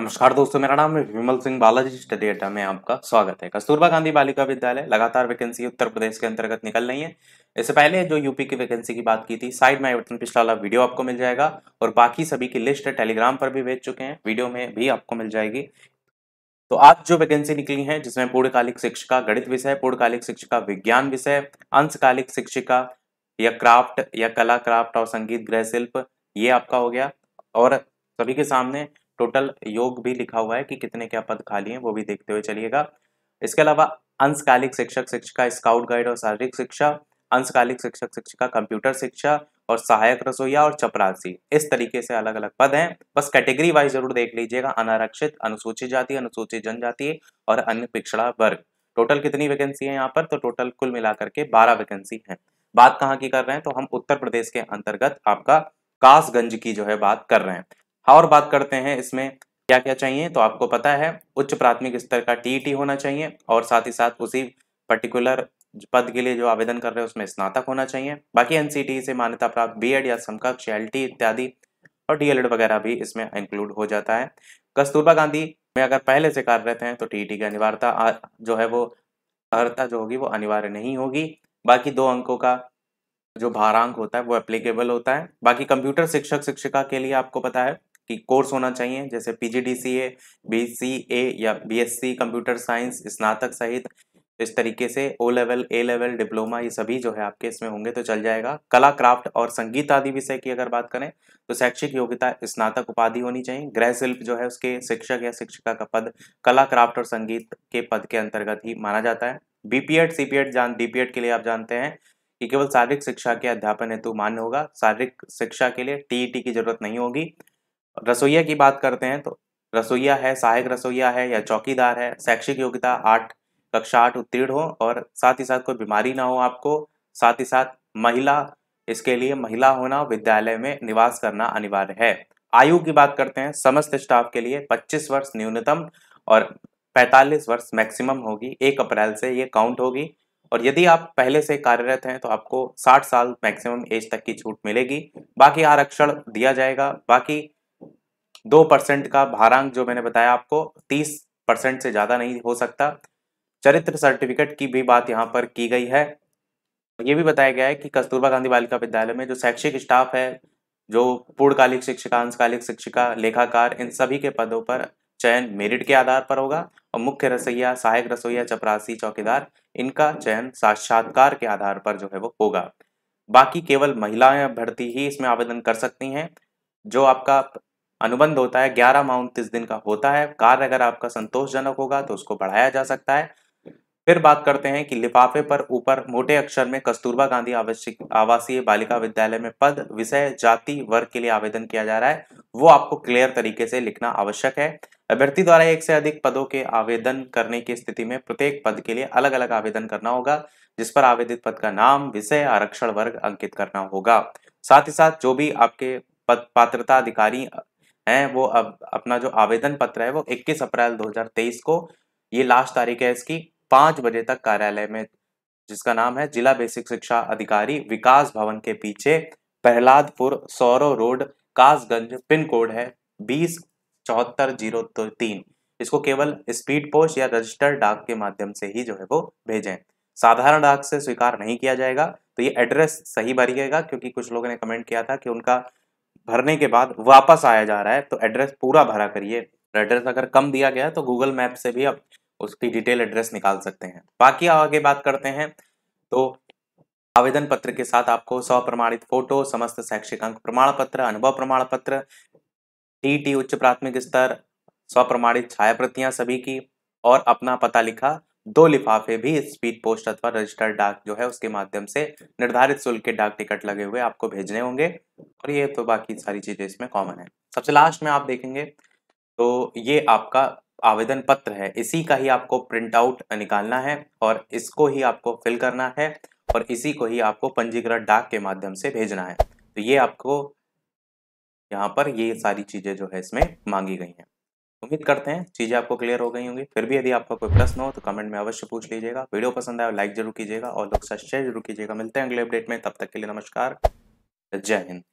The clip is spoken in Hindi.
नमस्कार दोस्तों मेरा नाम है विमल सिंह बालाजी स्टडी अड्डा में आपका स्वागत है कस्तूरबा गांधी बालिका विद्यालय लगातार वैकेंसी उत्तर प्रदेश के अंतर्गत निकल रही है इससे पहले जो यूपी की वैकेंसी की बात की थी साइड में आयोटन पिछला वाला वीडियो आपको मिल जाएगा और बाकी सभी की लिस्ट टेलीग्राम पर भी भेज चुके हैं वीडियो में भी आपको मिल जाएगी तो आज जो वैकेंसी निकली है जिसमें पूर्णकालिक शिक्षिका गणित विषय पूर्णकालिक शिक्षिका विज्ञान विषय अंशकालिक शिक्षिका या क्राफ्ट या कला क्राफ्ट और संगीत गृह शिल्प ये आपका हो गया और सभी के सामने टोटल योग भी लिखा हुआ है कि कितने क्या पद खाली हैं वो भी देखते हुए चलिएगा इसके अलावा अंशकालिक शिक्षक शिक्षिका स्काउट गाइड और शारीरिक शिक्षा अंशकालिक शिक्षक शिक्षिका कंप्यूटर शिक्षा और सहायक रसोईया और चपरासी इस तरीके से अलग अलग पद हैं बस कैटेगरी वाइज जरूर देख लीजिएगा अनारक्षित अनुसूचित जाति अनुसूचित जनजाति और अन्य पिछड़ा वर्ग टोटल कितनी वैकेंसी है यहाँ पर तो टोटल कुल मिलाकर के बारह वैकेंसी है बात कहाँ की कर रहे हैं तो हम उत्तर प्रदेश के अंतर्गत आपका कासगंज की जो है बात कर रहे हैं हाँ, और बात करते हैं इसमें क्या क्या चाहिए तो आपको पता है उच्च प्राथमिक स्तर का टी होना चाहिए और साथ ही साथ उसी पर्टिकुलर पद के लिए जो आवेदन कर रहे हैं उसमें स्नातक होना चाहिए बाकी एनसीटी से मान्यता प्राप्त बी या समकक्ष एल इत्यादि और डी वगैरह भी इसमें इंक्लूड हो जाता है कस्तूरबा गांधी में अगर पहले से कार्यरत हैं तो टी की अनिवार्यता जो है वो अर्ता जो होगी वो अनिवार्य नहीं होगी बाकी दो अंकों का जो भारांक होता है वो एप्लीकेबल होता है बाकी कंप्यूटर शिक्षक शिक्षिका के लिए आपको पता है कि कोर्स होना चाहिए जैसे P G D C A B C A या B S C computer science स्नातक सहित इस तरीके से O level A level diploma ये सभी जो है आपके इसमें होंगे तो चल जाएगा कला क्राफ्ट और संगीत आदि विषय की अगर बात करें तो शैक्षिक योग्यता स्नातक उपाधि होनी चाहिए गृह शिल्प जो है उसके शिक्षक या शिक्षिका का पद कला क्राफ्ट और संगीत के पद के अंतर्गत ही माना जाता है बीपीएड सीपीएड जान डीपीएड के लिए आप जानते हैं कि केवल शारीरिक शिक्षा के अध्यापन हेतु मान्य होगा शारीरिक शिक्षा के लिए टीई e की जरूरत नहीं होगी रसोईया की बात करते हैं तो रसोईया है सहायक रसोईया है या चौकीदार है शैक्षिक योग्यता आठ कक्षा आठ उत्तीर्ण हो और साथ ही साथ कोई बीमारी ना हो आपको साथ ही साथ महिला इसके लिए महिला होना विद्यालय में निवास करना अनिवार्य है आयु की बात करते हैं समस्त स्टाफ के लिए 25 वर्ष न्यूनतम और 45 वर्ष मैक्सिमम होगी एक अप्रैल से ये काउंट होगी और यदि आप पहले से कार्यरत हैं तो आपको 60 साल मैक्सिमम एज तक की छूट मिलेगी बाकी आरक्षण दिया जाएगा बाकी दो परसेंट का भारांक जो मैंने बताया आपको तीस परसेंट से ज़्यादा नहीं हो सकता चरित्र सर्टिफिकेट की भी बात यहाँ पर की गई है ये भी बताया गया है कि कस्तूरबा गांधी बालिका विद्यालय में जो शैक्षिक स्टाफ है जो पूर्णकालिक शिक्षिका अंशकालिक शिक्षिका लेखाकार इन सभी के पदों पर चयन मेरिट के आधार पर होगा और मुख्य रसोईया सहायक रसोईया चपरासी चौकीदार इनका चयन साक्षात्कार के आधार पर जो है वो होगा बाकी केवल महिलाएं भर्ती ही इसमें आवेदन कर सकती हैं जो आपका अनुबंध होता है ग्यारह माह उनतीस दिन का होता है कार्य अगर आपका संतोषजनक होगा तो उसको बढ़ाया जा सकता है फिर बात करते हैं कि लिफाफे पर ऊपर मोटे अक्षर में कस्तूरबा गांधी आवश्यक आवासीय बालिका विद्यालय में पद विषय जाति वर्ग के लिए आवेदन किया जा रहा है वो आपको क्लियर तरीके से लिखना आवश्यक है अभ्यर्थी द्वारा एक से अधिक पदों के आवेदन करने की स्थिति में प्रत्येक पद के लिए अलग अलग आवेदन करना होगा जिस पर आवेदित पद का नाम विषय आरक्षण वर्ग अंकित करना होगा साथ ही साथ जो भी आपके पद पात्रता अधिकारी हैं वो अब अपना जो आवेदन पत्र है वो 21 अप्रैल 2023 को ये लास्ट तारीख है इसकी पाँच बजे तक कार्यालय में जिसका नाम है जिला बेसिक शिक्षा अधिकारी विकास भवन के पीछे Prahladpur Saurav road Kasganj pin code है बीस चौहत्तर जीरो तीन इसको केवल स्पीड पोस्ट या रजिस्टर्ड डाक के माध्यम से ही जो है वो भेजें साधारण डाक से स्वीकार नहीं किया जाएगा तो ये एड्रेस सही भरिएगा क्योंकि कुछ लोगों ने कमेंट किया था कि उनका भरने के बाद वापस आया जा रहा है तो एड्रेस पूरा भरा करिए एड्रेस अगर कम दिया गया तो गूगल मैप से भी आप उसकी डिटेल एड्रेस निकाल सकते हैं बाकी आगे बात करते हैं तो आवेदन पत्र के साथ आपको सौ प्रमाणित फोटो समस्त शैक्षिक अंक प्रमाण पत्र अनुभव प्रमाण पत्र टी टी उच्च प्राथमिक स्तर सौ प्रमाणित छाया प्रतियां सभी की और अपना पता लिखा दो लिफाफे भी स्पीड पोस्ट अथवा रजिस्टर्ड डाक जो है उसके माध्यम से निर्धारित शुल्क के डाक टिकट लगे हुए आपको भेजने होंगे और ये तो बाकी सारी चीज़ें इसमें कॉमन है सबसे लास्ट में आप देखेंगे तो ये आपका आवेदन पत्र है इसी का ही आपको प्रिंट आउट निकालना है और इसको ही आपको फिल करना है और इसी को ही आपको पंजीकृत डाक के माध्यम से भेजना है तो ये आपको यहाँ पर ये सारी चीज़ें जो है इसमें मांगी गई हैं उम्मीद करते हैं चीज़ें आपको क्लियर हो गई होंगी फिर भी यदि आपका कोई प्रश्न हो तो कमेंट में अवश्य पूछ लीजिएगा वीडियो पसंद आया लाइक जरूर कीजिएगा और लोग साथ शेयर जरूर कीजिएगा मिलते हैं अगले अपडेट में तब तक के लिए नमस्कार जय हिंद